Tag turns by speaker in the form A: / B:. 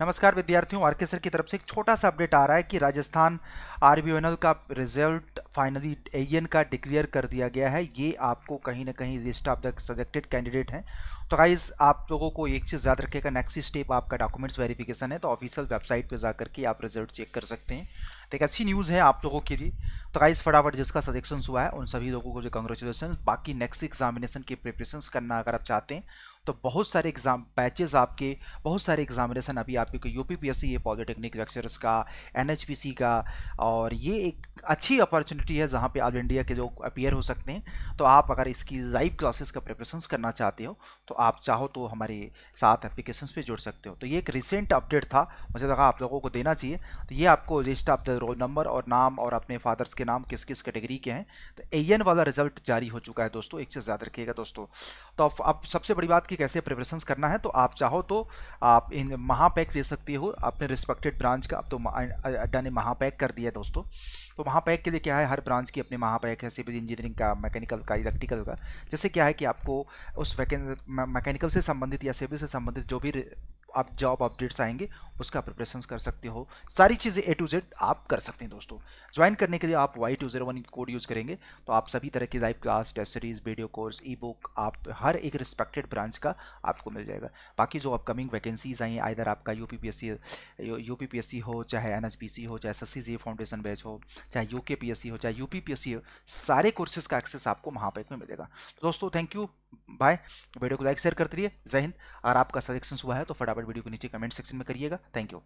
A: नमस्कार विद्यार्थियों आर के सर की तरफ से एक छोटा सा अपडेट आ रहा है कि राजस्थान आर का रिजल्ट फाइनली एन का डिक्लेयर कर दिया गया है ये आपको कहीं ना कहीं list of the selected candidate हैं तो गाइज आप लोगों को एक चीज़ याद रखेगा नेक्स्ट स्टेप आपका डॉक्यूमेंट्स वेरिफिकेशन है तो ऑफिशियल वेबसाइट पर जाकर के आप रिजल्ट चेक कर सकते हैं तो एक अच्छी न्यूज़ है आप लोगों के लिए तो गाइज फटाफट जिसका सजेक्शन हुआ है उन सभी लोगों को जो कंग्रेचुलेसन बाकी नेक्स्ट एग्जामिनेशन के प्रिपरेशन करना अगर आप चाहते हैं तो बहुत सारे एग्जाम बैचेस आपके बहुत सारे एग्जामिनेशन अभी आपके U P P S C polytechnic lecturers का एन एच पी सी का और ये एक अच्छी अपॉर्चुनिटी है जहाँ पे ऑल इंडिया के लोग अपियर हो सकते हैं तो आप अगर इसकी लाइव क्लासेस का प्रिपरेशन करना चाहते हो तो आप चाहो तो हमारे साथ एप्लीकेशन पर जुड़ सकते हो तो ये एक रिसेंट अपडेट था मुझे लगा आप लोगों को देना चाहिए तो ये आपको list of the roll number और नाम और अपने फादर्स के नाम किस किस कैटेगरी के हैं तो ए वाला रिजल्ट जारी हो चुका है दोस्तों एक से ज़्यादा रखिएगा दोस्तों तो अब सबसे बड़ी बात की कैसे प्रिपरेशन करना है तो आप चाहो तो आप इन महापैक दे सकती हो अपने रिस्पेक्टेड ब्रांच का अब तो अं, अं, अड्डा ने महापैक कर दिया दोस्तों तो महापैक के लिए क्या है हर ब्रांच की अपने महापैक है सिविल इंजीनियरिंग का मैकेनिकल का इलेक्ट्रिकल का जैसे क्या है कि आपको उस मैकेनिकल से संबंधित या सिविल से संबंधित जो भी आप जॉब अपडेट्स आएंगे उसका प्रिपरेशन कर सकते हो सारी चीज़ें ए टू जेड आप कर सकते हैं दोस्तों ज्वाइन करने के लिए आप Y two zero one code use करेंगे तो आप सभी तरह की live class test series video course e book आप हर एक रिस्पेक्टेड ब्रांच का आपको मिल जाएगा बाकी जो अपकमिंग वैकेंसीज आई हैं आइधर आपका U P P P S S C C हो चाहे एन पी सी हो चाहे एस एस फाउंडेशन बैच हो चाहे यू हो चाहे यू हो सारे कोर्सेज का एक्सेस आपको महापैक में मिलेगा तो दोस्तों थैंक यू बाय वीडियो को लाइक शेयर करते रहिए जय हिंद और आपका सजेशन हुआ है तो फटाफट वीडियो को नीचे कमेंट सेक्शन में करिएगा थैंक यू